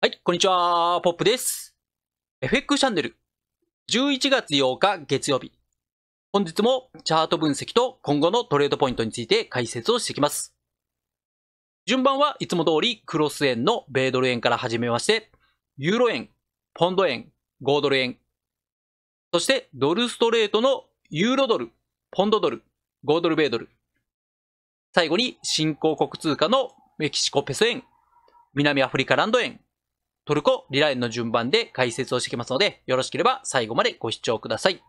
はい、こんにちは、ポップです。FX チャンネル、11月8日月曜日。本日もチャート分析と今後のトレードポイントについて解説をしていきます。順番はいつも通りクロス円の米ドル円から始めまして、ユーロ円、ポンド円、5ドル円、そしてドルストレートのユーロドル、ポンドドル、5ドル米ドル、最後に新興国通貨のメキシコペソ円、南アフリカランド円、トルコ、リラインの順番で解説をしていきますので、よろしければ最後までご視聴ください。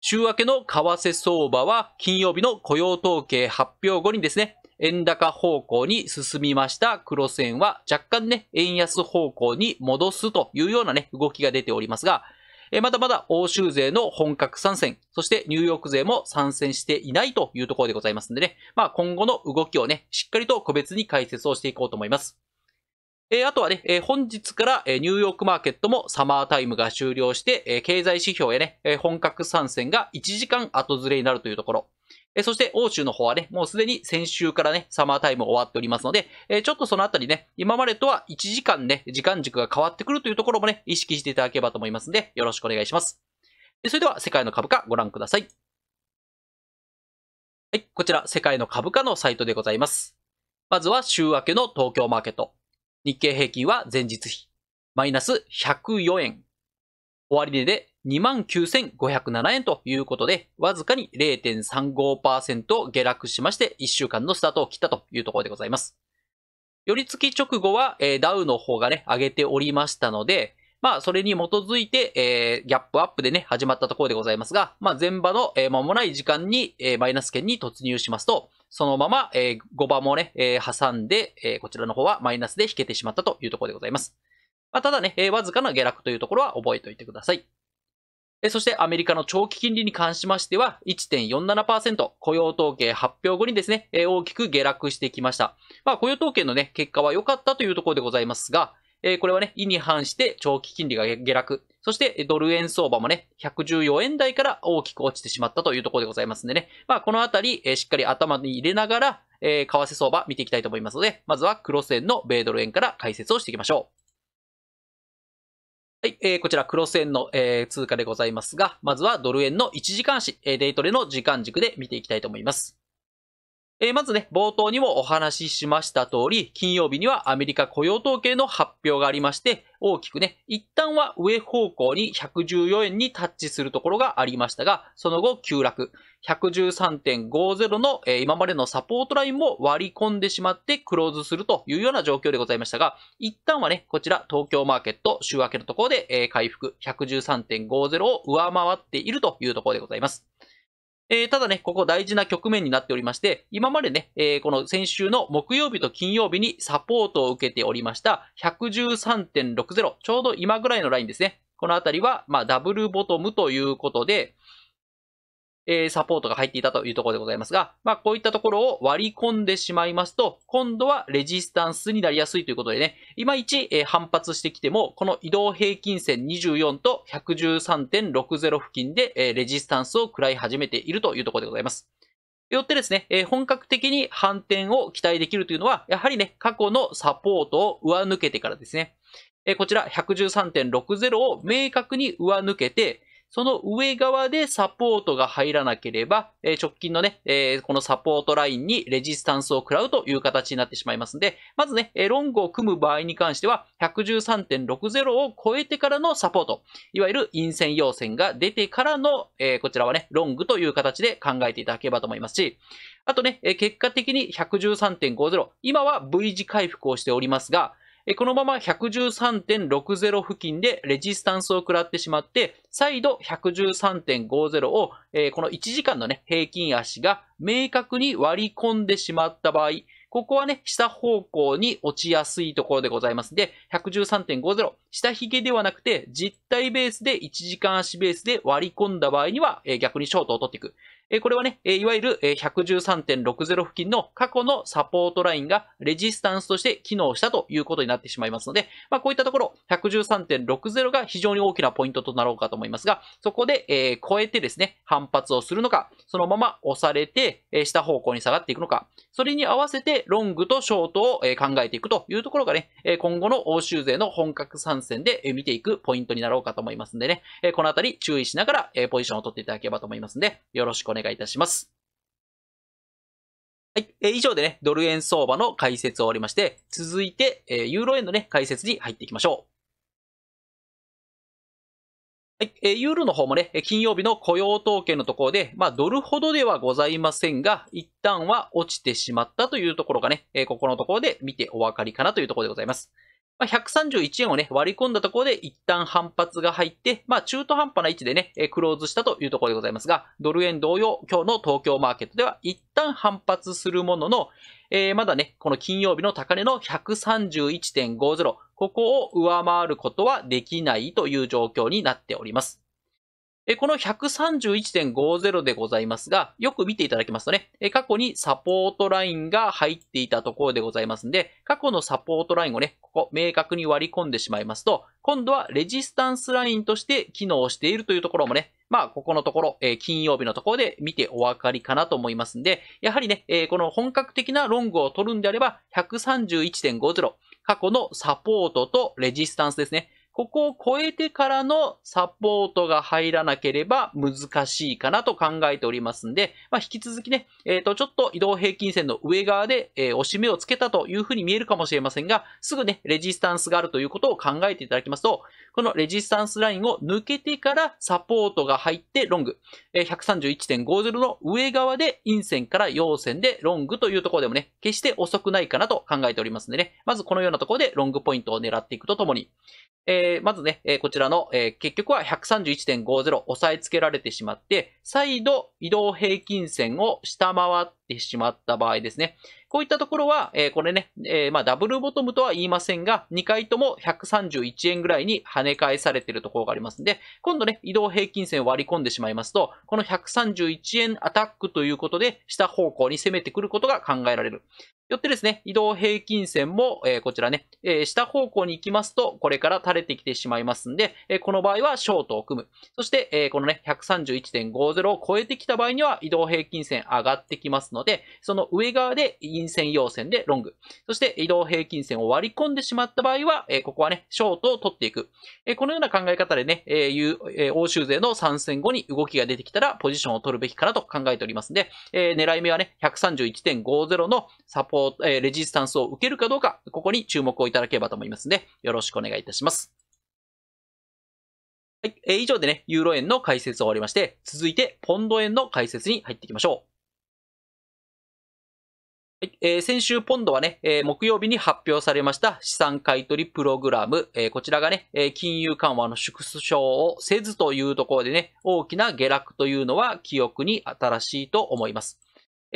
週明けの為替相場は金曜日の雇用統計発表後にですね、円高方向に進みました黒線は若干ね、円安方向に戻すというようなね、動きが出ておりますが、まだまだ欧州勢の本格参戦、そしてニューヨーク勢も参戦していないというところでございますんでね、まあ今後の動きをね、しっかりと個別に解説をしていこうと思います。えあとはね、え本日から、えニューヨークマーケットもサマータイムが終了して、え経済指標やね、え本格参戦が1時間後ずれになるというところ。えそして、欧州の方はね、もうすでに先週からね、サマータイム終わっておりますので、えちょっとそのあたりね、今までとは1時間ね、時間軸が変わってくるというところもね、意識していただければと思いますので、よろしくお願いします。それでは、世界の株価ご覧ください。はい、こちら、世界の株価のサイトでございます。まずは週明けの東京マーケット。日経平均は前日比、マイナス104円。終値で29,507円ということで、わずかに0.35%下落しまして、1週間のスタートを切ったというところでございます。寄り付き直後は、えー、ダウの方がね、上げておりましたので、まあ、それに基づいて、えー、ギャップアップでね、始まったところでございますが、まあ、前場の、えー、間もない時間に、えー、マイナス圏に突入しますと、そのまま、えー、5番もね、えー、挟んで、えー、こちらの方はマイナスで引けてしまったというところでございます。まあ、ただね、えー、わずかな下落というところは覚えておいてください。えー、そしてアメリカの長期金利に関しましては1.47%雇用統計発表後にですね、えー、大きく下落してきました。まあ、雇用統計のね、結果は良かったというところでございますが、えこれはね、意に反して長期金利が下落。そして、ドル円相場もね、114円台から大きく落ちてしまったというところでございますんでね。まあ、このあたり、えしっかり頭に入れながら、え為替相場見ていきたいと思いますので、まずはクロス円の米ドル円から解説をしていきましょう。はい、えー、こちら、クロス円の、えー、通貨でございますが、まずはドル円の1時間足、えー、デートレの時間軸で見ていきたいと思います。えまずね、冒頭にもお話ししました通り、金曜日にはアメリカ雇用統計の発表がありまして、大きくね、一旦は上方向に114円にタッチするところがありましたが、その後急落、113.50の、え今までのサポートラインも割り込んでしまってクローズするというような状況でございましたが、一旦はね、こちら東京マーケット週明けのところで、え回復113.50を上回っているというところでございます。えー、ただね、ここ大事な局面になっておりまして、今までね、えー、この先週の木曜日と金曜日にサポートを受けておりました、113.60、ちょうど今ぐらいのラインですね。このあたりは、まあ、ダブルボトムということで、えサポートが入っていたというところでございますが、まあ、こういったところを割り込んでしまいますと、今度はレジスタンスになりやすいということでね、いまいち、え反発してきても、この移動平均線24と113.60付近で、えレジスタンスを食らい始めているというところでございます。よってですね、え本格的に反転を期待できるというのは、やはりね、過去のサポートを上抜けてからですね、えこちら113.60を明確に上抜けて、その上側でサポートが入らなければ、え直近のね、えこのサポートラインにレジスタンスを食らうという形になってしまいますので、まずね、えロングを組む場合に関しては、113.60を超えてからのサポート、いわゆる陰線陽線が出てからの、えこちらはね、ロングという形で考えていただければと思いますし、あとね、え結果的に113.50、今は V 字回復をしておりますが、このまま113.60付近でレジスタンスを食らってしまって、再度113.50を、この1時間のね、平均足が明確に割り込んでしまった場合、ここはね、下方向に落ちやすいところでございますので、113.50、下髭ではなくて、実体ベースで1時間足ベースで割り込んだ場合には、逆にショートを取っていく。えこれはね、えいわゆる113.60付近の過去のサポートラインがレジスタンスとして機能したということになってしまいますので、まあ、こういったところ、113.60が非常に大きなポイントとなろうかと思いますが、そこで、え超えてですね、反発をするのか、そのまま押されて、え下方向に下がっていくのか、それに合わせてロングとショートを、え考えていくというところがね、え今後の欧州勢の本格参戦で、え見ていくポイントになろうかと思いますんでね、えこのあたり注意しながら、えポジションを取っていただければと思いますんで、よろしくお願いします。願いいたします。はい。えー、以上でね、ドル円相場の解説を終わりまして、続いて、えー、ユーロ円のね、解説に入っていきましょう。はい、えー、ユーロの方もね、金曜日の雇用統計のところで、まあ、ドルほどではございませんが、一旦は落ちてしまったというところがね、えー、ここのところで見てお分かりかなというところでございます。まあ、131円をね、割り込んだところで一旦反発が入って、まあ、中途半端な位置でね、クローズしたというところでございますが、ドル円同様、今日の東京マーケットでは一旦反発するものの、えー、まだね、この金曜日の高値の131.50、ここを上回ることはできないという状況になっております。この131.50でございますが、よく見ていただきますとね、過去にサポートラインが入っていたところでございますんで、過去のサポートラインをね、ここ明確に割り込んでしまいますと、今度はレジスタンスラインとして機能しているというところもね、まあ、ここのところ、え金曜日のところで見てお分かりかなと思いますんで、やはりね、えこの本格的なロングを取るんであれば、131.50、過去のサポートとレジスタンスですね。ここを越えてからのサポートが入らなければ難しいかなと考えておりますんで、まあ、引き続きね、えっ、ー、と、ちょっと移動平均線の上側で、えー、押し目をつけたというふうに見えるかもしれませんが、すぐね、レジスタンスがあるということを考えていただきますと、このレジスタンスラインを抜けてからサポートが入ってロング。131.50の上側で陰線から陽線でロングというところでもね、決して遅くないかなと考えておりますんでね、まずこのようなところでロングポイントを狙っていくとともに、えー、まずね、えー、こちらの、えー、結局は131.50押さえつけられてしまって、再度移動平均線を下回ってしまった場合ですね。こういったところは、えー、これね、えー、まあダブルボトムとは言いませんが、2回とも131円ぐらいに跳ね返されているところがありますんで、今度ね、移動平均線を割り込んでしまいますと、この131円アタックということで、下方向に攻めてくることが考えられる。よってですね、移動平均線も、えこちらね、え下方向に行きますと、これから垂れてきてしまいますんで、えこの場合はショートを組む。そして、えこのね、131.50を超えてきた場合には移動平均線上がってきますので、その上側で陰線陽線でロング。そして移動平均線を割り込んでしまった場合は、えここはね、ショートを取っていく。えこのような考え方でね、えー、欧州勢の参戦後に動きが出てきたらポジションを取るべきかなと考えておりますんで、え狙い目はね、131.50のサポートポート、えー、レジスタンスを受けるかどうか、ここに注目をいただければと思いますので、よろしくお願いいたします。はい、えー、以上でね、ユーロ円の解説を終わりまして、続いて、ポンド円の解説に入っていきましょう。はいえー、先週、ポンドはね、えー、木曜日に発表されました資産買取プログラム、えー、こちらがね、金融緩和の縮小をせずというところでね、大きな下落というのは記憶に新しいと思います。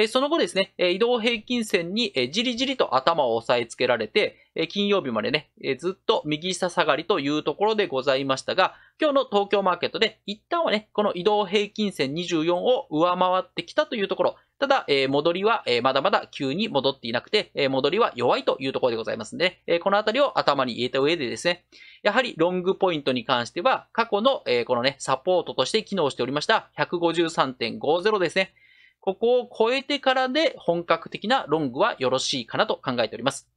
その後ですね、移動平均線にじりじりと頭を押さえつけられて、金曜日までね、ずっと右下下がりというところでございましたが、今日の東京マーケットで一旦はね、この移動平均線24を上回ってきたというところ、ただ、戻りはまだまだ急に戻っていなくて、戻りは弱いというところでございますので、このあたりを頭に入れた上でですね、やはりロングポイントに関しては、過去のこのね、サポートとして機能しておりました153.50ですね。ここを超えてからで本格的なロングはよろしいかなと考えております。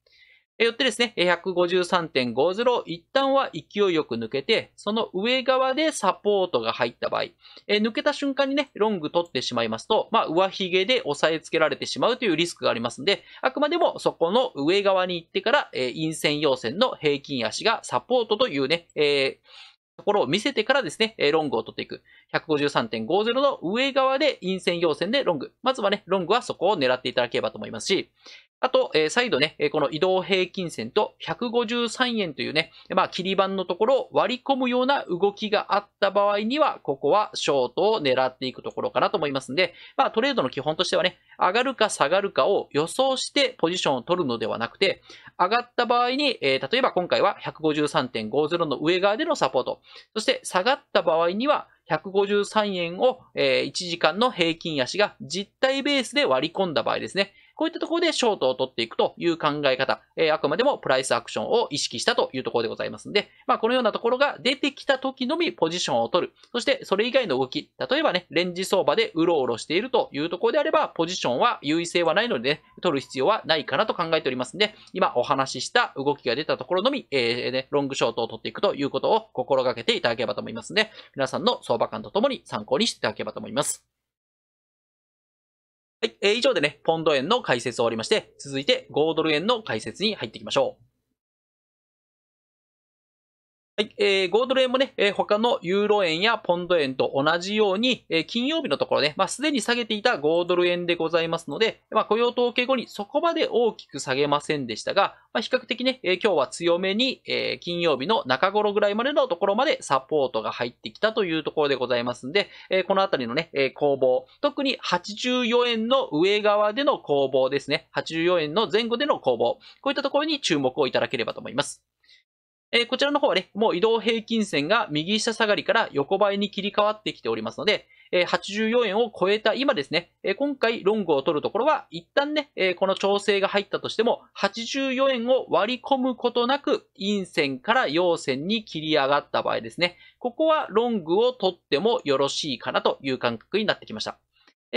よってですね、153.50一旦は勢いよく抜けて、その上側でサポートが入った場合、抜けた瞬間にね、ロング取ってしまいますと、まあ、上髭で押さえつけられてしまうというリスクがありますので、あくまでもそこの上側に行ってから、陰線陽線の平均足がサポートというね、えーところを見せてからですね、ロングを取っていく。153.50の上側で陰線要線でロング。まずはね、ロングはそこを狙っていただければと思いますし、あと、えー、再度ね、この移動平均線と153円というね、まあ、切り板のところを割り込むような動きがあった場合には、ここはショートを狙っていくところかなと思いますんで、まあ、トレードの基本としてはね、上がるか下がるかを予想してポジションを取るのではなくて、上がった場合に、えー、例えば今回は153.50の上側でのサポート、そして下がった場合には、153円を、1時間の平均足が実体ベースで割り込んだ場合ですね。こういったところでショートを取っていくという考え方、えあくまでもプライスアクションを意識したというところでございますので、まあ、このようなところが出てきた時のみポジションを取る。そして、それ以外の動き、例えばね、レンジ相場でうろうろしているというところであれば、ポジションは優位性はないので、ね、取る必要はないかなと考えておりますので、今お話しした動きが出たところのみ、えー、ね、ロングショートを取っていくということを心がけていただければと思いますので、皆さんの相場感とともに参考にしていただければと思います。はい、えー、以上でね、ポンド円の解説を終わりまして、続いて5ドル円の解説に入っていきましょう。はい、えー、ゴールド円もね、えー、他のユーロ円やポンド円と同じように、えー、金曜日のところね、まあ、すでに下げていた5ドル円でございますので、まあ、雇用統計後にそこまで大きく下げませんでしたが、まあ、比較的ね、えー、今日は強めに、えー、金曜日の中頃ぐらいまでのところまでサポートが入ってきたというところでございますんで、えー、このあたりのね、えー、攻防、特に84円の上側での攻防ですね、84円の前後での攻防、こういったところに注目をいただければと思います。えこちらの方はね、もう移動平均線が右下下がりから横ばいに切り替わってきておりますので、え84円を超えた今ですね、え今回ロングを取るところは、一旦ね、えこの調整が入ったとしても、84円を割り込むことなく、陰線から陽線に切り上がった場合ですね、ここはロングを取ってもよろしいかなという感覚になってきました。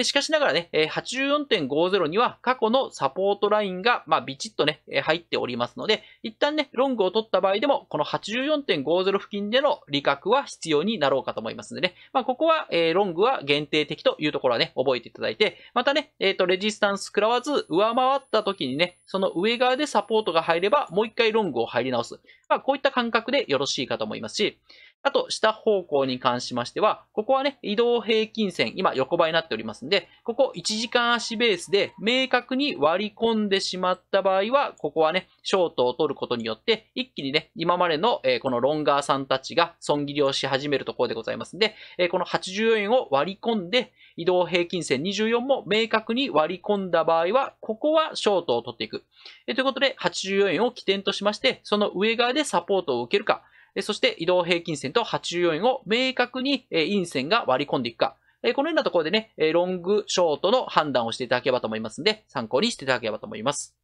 しかしながらね、84.50には過去のサポートラインが、まあ、ビチッとね、入っておりますので、一旦ね、ロングを取った場合でも、この84.50付近での利確は必要になろうかと思いますのでね、まあ、ここは、えロングは限定的というところはね、覚えていただいて、またね、えっ、ー、と、レジスタンス食らわず上回った時にね、その上側でサポートが入れば、もう一回ロングを入り直す。まあ、こういった感覚でよろしいかと思いますし、あと、下方向に関しましては、ここはね、移動平均線、今横ばいになっておりますんで、ここ1時間足ベースで明確に割り込んでしまった場合は、ここはね、ショートを取ることによって、一気にね、今までの、えこのロンガーさんたちが損切りをし始めるところでございますんで、えこの84円を割り込んで、移動平均線24も明確に割り込んだ場合は、ここはショートを取っていく。えということで、84円を起点としまして、その上側でサポートを受けるか、そして移動平均線と84円を明確に陰線が割り込んでいくか。このようなところでね、ロング、ショートの判断をしていただければと思いますので、参考にしていただければと思います。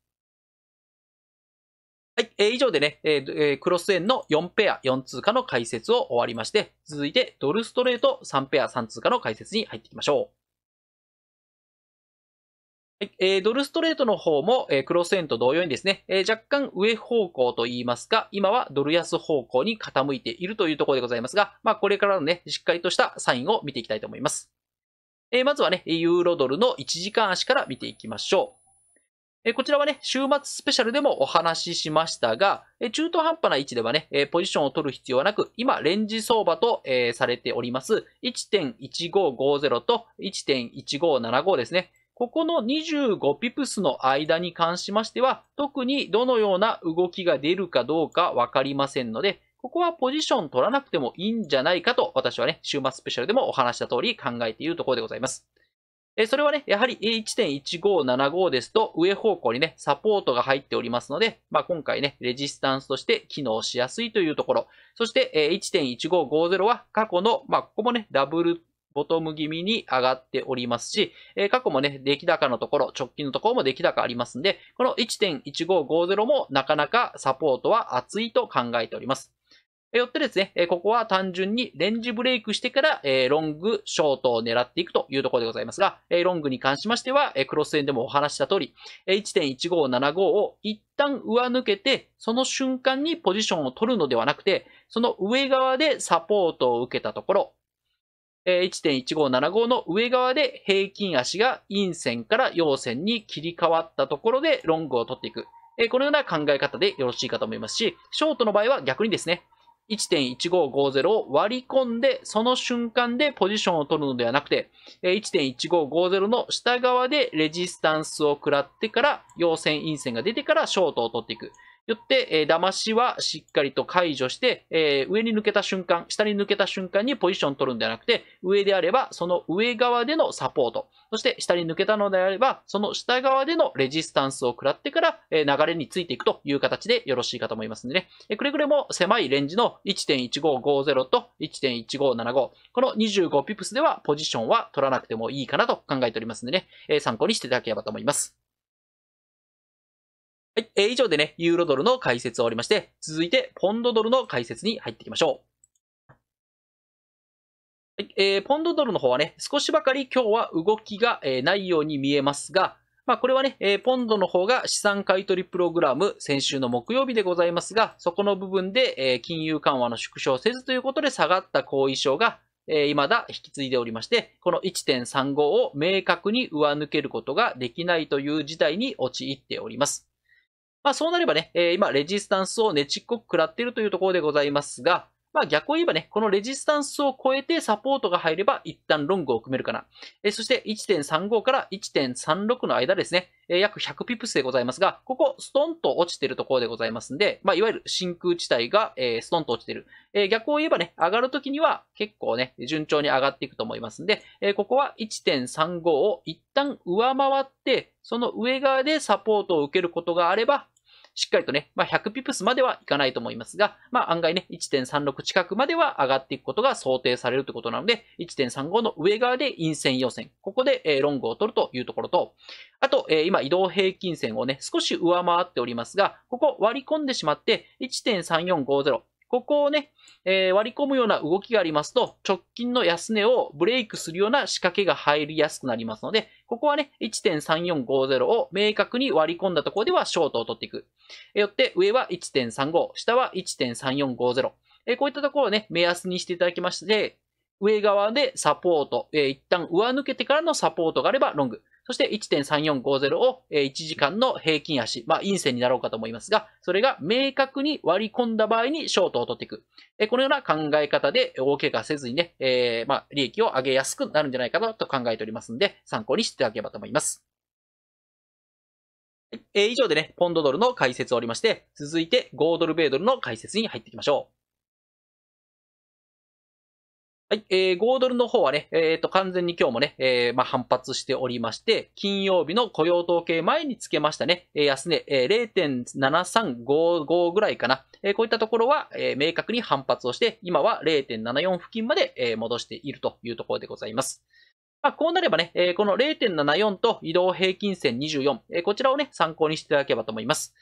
はい、えー、以上でね、えー、クロス円の4ペア4通貨の解説を終わりまして、続いてドルストレート3ペア3通貨の解説に入っていきましょう。えドルストレートの方も、えクロス円と同様にですね、え若干上方向といいますか、今はドル安方向に傾いているというところでございますが、まあ、これからのね、しっかりとしたサインを見ていきたいと思います。えまずはね、ユーロドルの1時間足から見ていきましょう。こちらはね、週末スペシャルでもお話ししましたが、中途半端な位置ではね、ポジションを取る必要はなく、今、レンジ相場と、えー、されております、1.1550と1.1575ですね。ここの25ピプスの間に関しましては、特にどのような動きが出るかどうかわかりませんので、ここはポジション取らなくてもいいんじゃないかと、私はね、週末スペシャルでもお話した通り考えているところでございます。えそれはね、やはり1.1575ですと上方向にね、サポートが入っておりますので、まあ、今回ね、レジスタンスとして機能しやすいというところ。そして、1.1550は過去の、まあ、ここもね、ダブルボトム気味に上がっておりますし、え過去もね、出来高のところ、直近のところも出来高ありますんで、この1.1550もなかなかサポートは厚いと考えております。よってですね、ここは単純にレンジブレイクしてから、ロング、ショートを狙っていくというところでございますが、ロングに関しましては、クロス円でもお話した通り、1.1575を一旦上抜けて、その瞬間にポジションを取るのではなくて、その上側でサポートを受けたところ、1.1575の上側で平均足が陰線から陽線に切り替わったところでロングを取っていく。このような考え方でよろしいかと思いますし、ショートの場合は逆にですね、1.1550を割り込んで、その瞬間でポジションを取るのではなくて、1.1550の下側でレジスタンスを食らってから、陽線、陰線が出てからショートを取っていく。よって、えー、騙しはしっかりと解除して、えー、上に抜けた瞬間、下に抜けた瞬間にポジション取るんではなくて、上であればその上側でのサポート、そして下に抜けたのであれば、その下側でのレジスタンスを食らってから、えー、流れについていくという形でよろしいかと思いますのでね、えくれぐれも狭いレンジの1.1550と1.1575、この25ピプスではポジションは取らなくてもいいかなと考えておりますのでね、え参考にしていただければと思います。はい、えー、以上でね、ユーロドルの解説を終わりまして、続いてポンドドルの解説に入っていきましょう。はい、えー、ポンドドルの方はね、少しばかり今日は動きが、えー、ないように見えますが、まあこれはね、えー、ポンドの方が資産買取プログラム、先週の木曜日でございますが、そこの部分で、えー、金融緩和の縮小せずということで下がった後遺症が、えー、未だ引き継いでおりまして、この1.35を明確に上抜けることができないという事態に陥っております。まあそうなればね、えー、今、レジスタンスをねちっこく食らっているというところでございますが、まあ逆を言えばね、このレジスタンスを超えてサポートが入れば一旦ロングを組めるかな。えー、そして1.35から1.36の間ですね、えー、約100ピプスでございますが、ここストンと落ちているところでございますんで、まあいわゆる真空地帯が、えー、ストンと落ちている。え逆を言えばね、上がるときには結構ね、順調に上がっていくと思いますんで、えここは1.35を一旦上回って、その上側でサポートを受けることがあれば、しっかりとね、まあ、100ピプスまではいかないと思いますが、まあ、案外ね、1.36近くまでは上がっていくことが想定されるということなので、1.35の上側で陰線予選、ここで、ロングを取るというところと、あと、今移動平均線をね、少し上回っておりますが、ここ割り込んでしまって、1.3450、ここをね、えー、割り込むような動きがありますと、直近の安値をブレイクするような仕掛けが入りやすくなりますので、ここはね、1.3450を明確に割り込んだところではショートを取っていく。よって、上は1.35、下は1.3450。えー、こういったところをね、目安にしていただきまして、上側でサポート、えー、一旦上抜けてからのサポートがあればロング。そして1.3450を1時間の平均足、まあ陰線になろうかと思いますが、それが明確に割り込んだ場合にショートを取っていく。このような考え方で大怪我せずにね、えー、まあ利益を上げやすくなるんじゃないかなと考えておりますので、参考にしていただければと思います。えー、以上でね、ポンドドルの解説をおりまして、続いて5ドル米ドルの解説に入っていきましょう。はい、えー、5ドルの方はね、えっ、ー、と、完全に今日もね、えー、まあ、反発しておりまして、金曜日の雇用統計前につけましたね、安値、えー、0.7355ぐらいかな、えー、こういったところは、えー、明確に反発をして、今は0.74付近まで、えー、戻しているというところでございます。まあ、こうなればね、えー、この0.74と移動平均線24、えー、こちらをね、参考にしていただければと思います。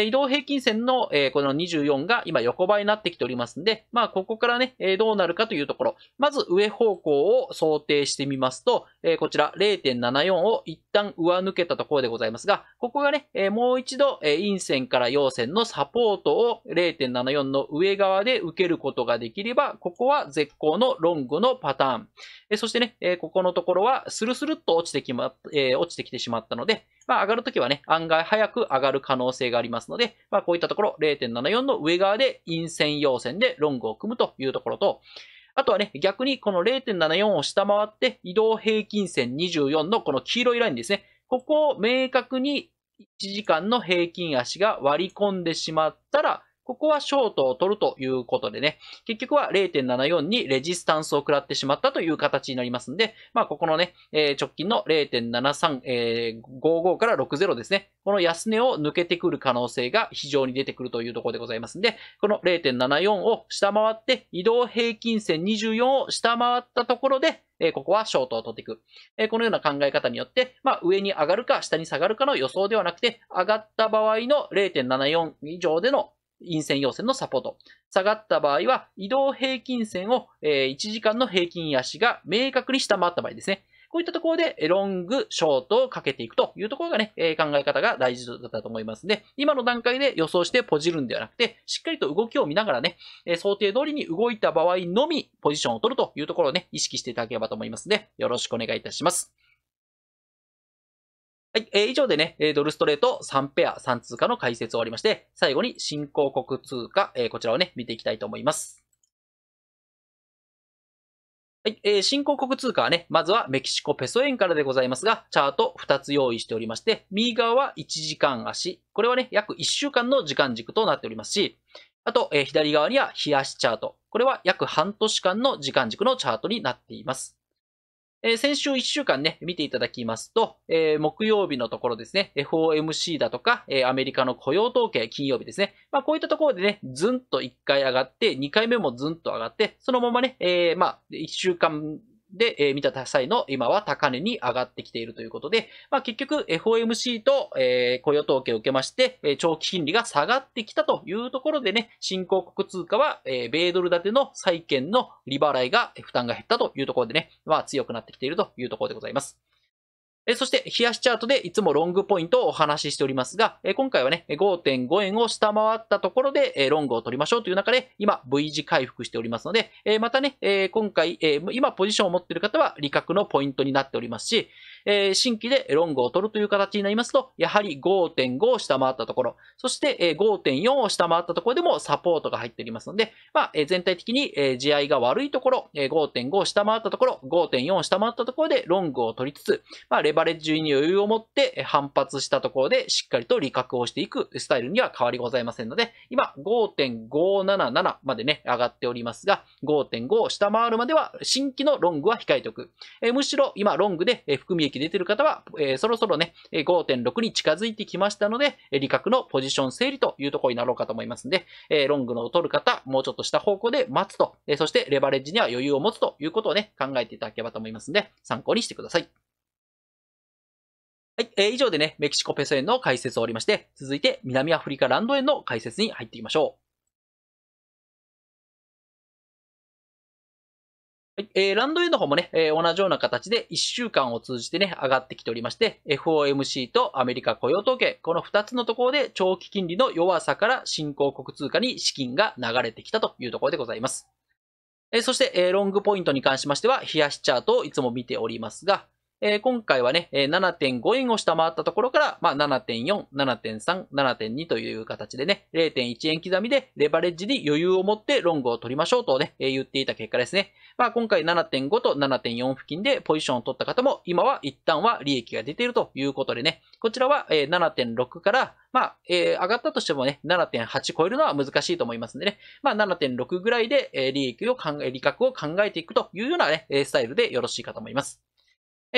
え移動平均線の、えこの24が今横ばいになってきておりますんで、まあ、ここからね、えどうなるかというところ、まず上方向を想定してみますと、えこちら0.74を一旦上抜けたところでございますが、ここがね、えもう一度、え陰線から陽線のサポートを0.74の上側で受けることができれば、ここは絶好のロングのパターン。えそしてね、えここのところはスルスルっと落ちてきま、え落ちてきてしまったので、まあ、上がるときはね、案外早く上がる可能性がありますので、まあ、こういったところ、0.74の上側で陰線陽線でロングを組むというところと、あとはね、逆にこの0.74を下回って移動平均線24のこの黄色いラインですね。ここを明確に1時間の平均足が割り込んでしまったら、ここはショートを取るということでね、結局は0.74にレジスタンスを食らってしまったという形になりますんで、まあ、ここのね、えー、直近の0.73、55から60ですね、この安値を抜けてくる可能性が非常に出てくるというところでございますんで、この0.74を下回って、移動平均線24を下回ったところで、えここはショートを取っていく。えこのような考え方によって、まあ、上に上がるか下に下がるかの予想ではなくて、上がった場合の0.74以上での陰線陽線のサポート。下がった場合は、移動平均線を1時間の平均足が明確に下回った場合ですね。こういったところで、ロング、ショートをかけていくというところがね、考え方が大事だったと思いますので、今の段階で予想してポジるんではなくて、しっかりと動きを見ながらね、想定通りに動いた場合のみ、ポジションを取るというところをね、意識していただければと思いますので、よろしくお願いいたします。はい、えー、以上でね、えドルストレート3ペア3通貨の解説を終わりまして、最後に新興国通貨、えー、こちらをね、見ていきたいと思います。はい、えー、新興国通貨はね、まずはメキシコペソ円からでございますが、チャート2つ用意しておりまして、右側は1時間足、これはね、約1週間の時間軸となっておりますし、あと、えー、左側には日足チャート、これは約半年間の時間軸のチャートになっています。え先週1週間ね、見ていただきますと、えー、木曜日のところですね、FOMC だとか、えー、アメリカの雇用統計、金曜日ですね。まあ、こういったところでね、ずんと1回上がって、2回目もずんと上がって、そのままね、えー、まあ、1週間で、えー、見た際の今は高値に上がってきているということで、まあ、結局 FOMC と、えー、雇用統計を受けまして、えー、長期金利が下がってきたというところでね、新興国通貨は、えー、米ドル建ての債券の利払いが負担が減ったというところでね、まあ、強くなってきているというところでございます。そして、冷やしチャートでいつもロングポイントをお話ししておりますが、今回はね、5.5円を下回ったところで、ロングを取りましょうという中で、今、V 字回復しておりますので、またね、今回、今ポジションを持っている方は、利確のポイントになっておりますし、えー、新規でロングを取るという形になりますと、やはり5.5を下回ったところ、そして5.4を下回ったところでもサポートが入っておりますので、まあ、全体的に地合いが悪いところ、5.5を下回ったところ、5.4を下回ったところでロングを取りつつ、まあ、レバレッジに余裕を持って反発したところでしっかりと利確をしていくスタイルには変わりございませんので、今5.577までね、上がっておりますが、5.5を下回るまでは新規のロングは控えておく。えむしろ今ロングで含み益益出てる方は、えー、そろそろね、5.6に近づいてきましたので、利確のポジション整理というところになろうかと思いますんで、えロングのを取る方、もうちょっとした方向で待つと、えそしてレバレッジには余裕を持つということをね、考えていただければと思いますんで、参考にしてください。はい、えー、以上でね、メキシコペソ円の解説を終わりまして、続いて南アフリカランド円の解説に入っていきましょう。えー、ランドエンの方もね、えー、同じような形で1週間を通じてね、上がってきておりまして、FOMC とアメリカ雇用統計、この2つのところで長期金利の弱さから新興国通貨に資金が流れてきたというところでございます。えー、そして、えー、ロングポイントに関しましては、冷やしチャートをいつも見ておりますが、えー、今回はね、7.5円を下回ったところから、まあ、7.4、7.3、7.2という形でね、0.1円刻みでレバレッジに余裕を持ってロングを取りましょうとね、えー、言っていた結果ですね。まあ、今回7.5と7.4付近でポジションを取った方も、今は一旦は利益が出ているということでね、こちらは、7.6から、まあ、えー、上がったとしてもね、7.8超えるのは難しいと思いますんでね、まあ、7.6ぐらいで、利益を考え、利確を考えていくというようなね、スタイルでよろしいかと思います。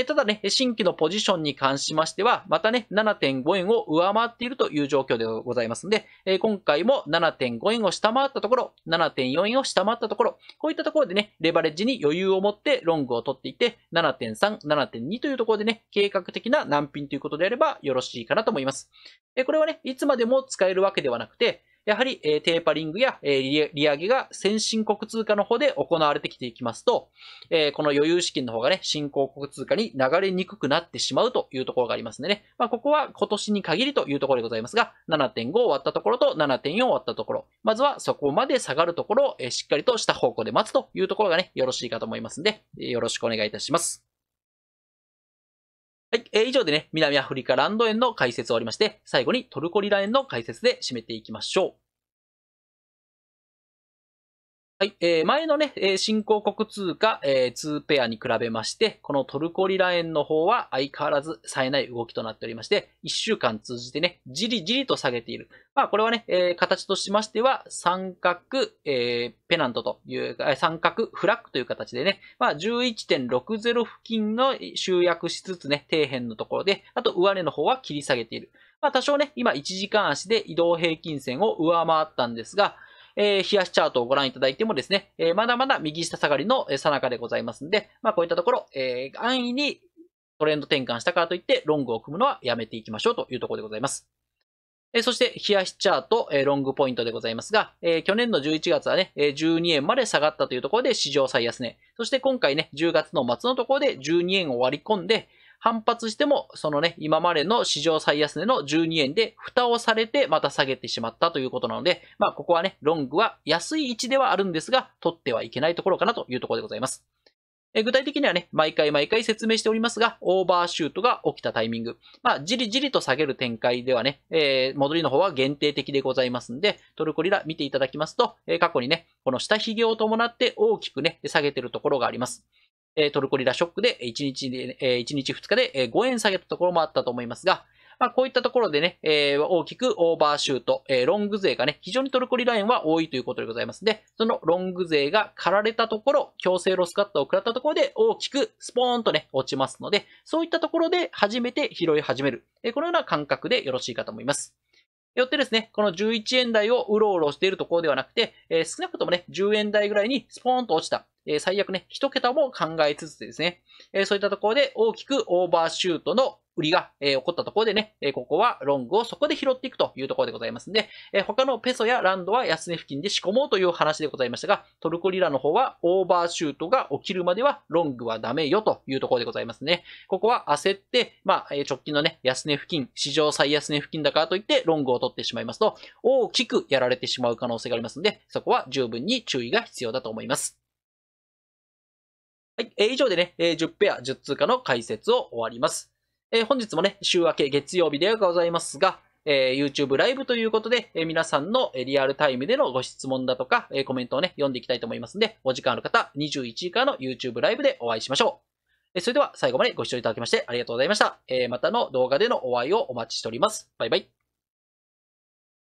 えただね、新規のポジションに関しましては、またね、7.5円を上回っているという状況でございますので、え今回も7.5円を下回ったところ、7.4円を下回ったところ、こういったところでね、レバレッジに余裕を持ってロングを取っていて、7.3、7.2というところでね、計画的な難品ということであればよろしいかなと思います。えこれはね、いつまでも使えるわけではなくて、やはり、えテーパリングや、え利上げが先進国通貨の方で行われてきていきますと、えこの余裕資金の方がね、新興国通貨に流れにくくなってしまうというところがありますのでね、まあ、ここは今年に限りというところでございますが、7.5終わったところと7.4終わったところ、まずはそこまで下がるところを、えしっかりとした方向で待つというところがね、よろしいかと思いますので、よろしくお願いいたします。はい、えー、以上でね、南アフリカランド園の解説を終わりまして、最後にトルコリラ園の解説で締めていきましょう。はい、えー、前のね、えー、新興国通貨、えー、2ペアに比べまして、このトルコリラ円の方は相変わらず冴えない動きとなっておりまして、1週間通じてね、じりじりと下げている。まあ、これはね、えー、形としましては、三角、えー、ペナントという、三角フラッグという形でね、まあ、11.60付近の集約しつつね、底辺のところで、あと上値の方は切り下げている。まあ、多少ね、今1時間足で移動平均線を上回ったんですが、えー、冷やしチャートをご覧いただいてもですね、えー、まだまだ右下下がりのさなかでございますんで、まあこういったところ、えー、安易にトレンド転換したからといって、ロングを組むのはやめていきましょうというところでございます。えそして、冷やしチャート、えロングポイントでございますが、え去年の11月はね、え12円まで下がったというところで史上最安値、そして今回ね、10月の末のところで12円を割り込んで、反発しても、そのね、今までの史上最安値の12円で蓋をされてまた下げてしまったということなので、まあここはね、ロングは安い位置ではあるんですが、取ってはいけないところかなというところでございます。具体的にはね、毎回毎回説明しておりますが、オーバーシュートが起きたタイミング。まあ、じりじりと下げる展開ではね、えー、戻りの方は限定的でございますんで、トルコリラ見ていただきますと、過去にね、この下髭を伴って大きくね、下げてるところがあります。えトルコリラショックで1日で、1日2日で5円下げたところもあったと思いますが、まあ、こういったところでね、えー、大きくオーバーシュート、えー、ロング勢がね、非常にトルコリラインは多いということでございますので、そのロング勢が狩られたところ、強制ロスカットを食らったところで大きくスポーンとね、落ちますので、そういったところで初めて拾い始める。えー、このような感覚でよろしいかと思います。よってですね、この11円台をうろうろしているところではなくて、えー、少なくともね、10円台ぐらいにスポーンと落ちた。え最悪ね、1桁も考えつつですね、えそういったところで大きくオーバーシュートの売りが、え起こったところでね、えここはロングをそこで拾っていくというところでございますんで、え他のペソやランドは安値付近で仕込もうという話でございましたが、トルコリラの方はオーバーシュートが起きるまではロングはダメよというところでございますね。ここは焦って、まあ、え直近のね、安値付近、史上最安値付近だからといってロングを取ってしまいますと、大きくやられてしまう可能性がありますので、そこは十分に注意が必要だと思います。はい、えー、以上でね、えー、10ペア10通貨の解説を終わります。えー、本日もね、週明け月曜日でございますが、えー、YouTube ライブということで、えー、皆さんのリアルタイムでのご質問だとか、えー、コメントをね、読んでいきたいと思いますので、お時間ある方、21時からの YouTube ライブでお会いしましょう。えー、それでは最後までご視聴いただきましてありがとうございました。えー、またの動画でのお会いをお待ちしております。バイバイ。